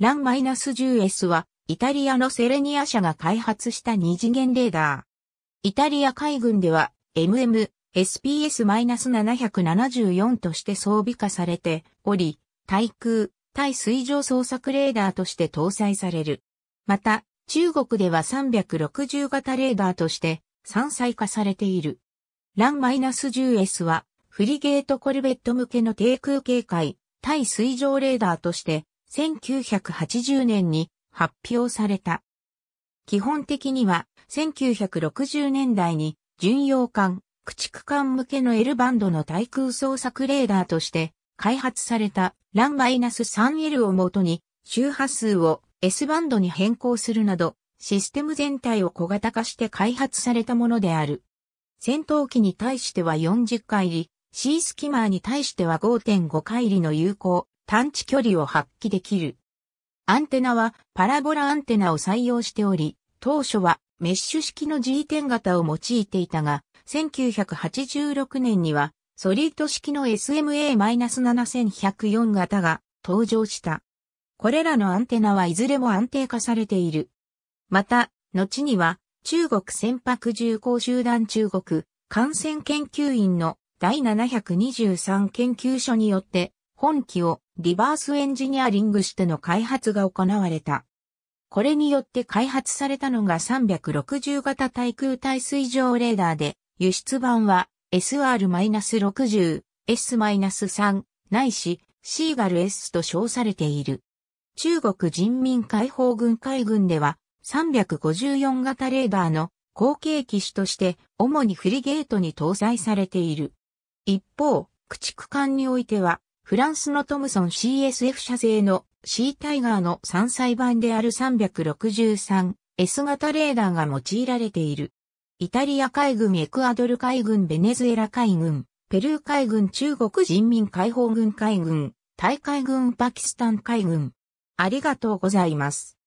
ラン -10S は、イタリアのセレニア社が開発した二次元レーダー。イタリア海軍では、MM、SPS-774 として装備化されており、対空、対水上捜索レーダーとして搭載される。また、中国では360型レーダーとして三載化されている。ラン -10S は、フリゲートコルベット向けの低空警戒、対水上レーダーとして1980年に発表された。基本的には1960年代に巡洋艦、駆逐艦向けの L バンドの対空捜索レーダーとして開発されたラン -3L をもとに周波数を S バンドに変更するなどシステム全体を小型化して開発されたものである。戦闘機に対しては40回里、C スキマーに対しては5.5回りの有効探知距離を発揮できる。アンテナはパラボラアンテナを採用しており、当初はメッシュ式の G10 型を用いていたが、1986年にはソリッド式の SMA-7104 型が登場した。これらのアンテナはいずれも安定化されている。また、後には中国船舶重工集団中国感染研究院の第723研究所によって本機をリバースエンジニアリングしての開発が行われた。これによって開発されたのが360型対空対水上レーダーで、輸出版は SR-60、S-3 ないしシーガル S と称されている。中国人民解放軍海軍では354型レーダーの後継機種として主にフリゲートに搭載されている。一方、駆逐艦においてはフランスのトムソン CSF 社製の C タイガーの3歳版である 363S 型レーダーが用いられている。イタリア海軍、エクアドル海軍、ベネズエラ海軍、ペルー海軍、中国人民解放軍海軍、タイ海軍、パキスタン海軍。ありがとうございます。